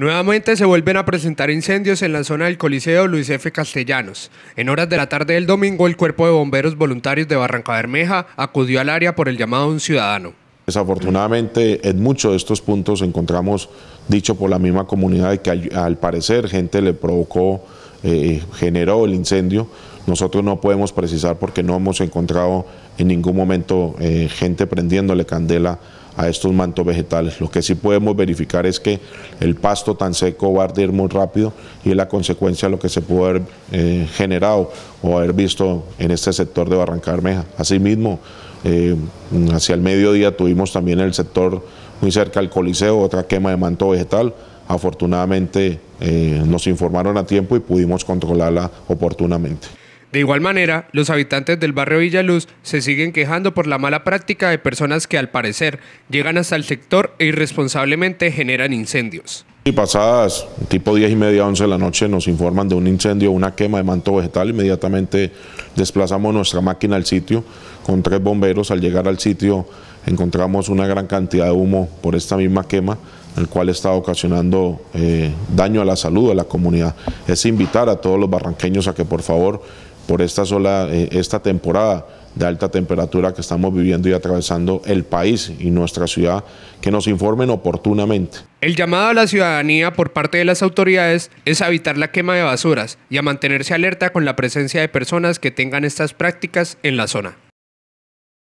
Nuevamente se vuelven a presentar incendios en la zona del Coliseo Luis F. Castellanos. En horas de la tarde del domingo, el Cuerpo de Bomberos Voluntarios de Barranca Bermeja acudió al área por el llamado de un ciudadano. Desafortunadamente, en muchos de estos puntos encontramos dicho por la misma comunidad que al parecer gente le provocó eh, generó el incendio. Nosotros no podemos precisar porque no hemos encontrado en ningún momento eh, gente prendiéndole candela a estos mantos vegetales. Lo que sí podemos verificar es que el pasto tan seco va a arder muy rápido y es la consecuencia de lo que se pudo haber eh, generado o haber visto en este sector de Barranca Bermeja. Asimismo, hacia el mediodía tuvimos también en el sector muy cerca al Coliseo otra quema de manto vegetal afortunadamente eh, nos informaron a tiempo y pudimos controlarla oportunamente. De igual manera, los habitantes del barrio Villaluz se siguen quejando por la mala práctica de personas que al parecer llegan hasta el sector e irresponsablemente generan incendios. Y pasadas tipo 10 y media, 11 de la noche nos informan de un incendio, una quema de manto vegetal, inmediatamente desplazamos nuestra máquina al sitio con tres bomberos, al llegar al sitio encontramos una gran cantidad de humo por esta misma quema, el cual está ocasionando eh, daño a la salud de la comunidad. Es invitar a todos los barranqueños a que por favor, por esta sola, eh, esta temporada de alta temperatura que estamos viviendo y atravesando el país y nuestra ciudad, que nos informen oportunamente. El llamado a la ciudadanía por parte de las autoridades es a evitar la quema de basuras y a mantenerse alerta con la presencia de personas que tengan estas prácticas en la zona.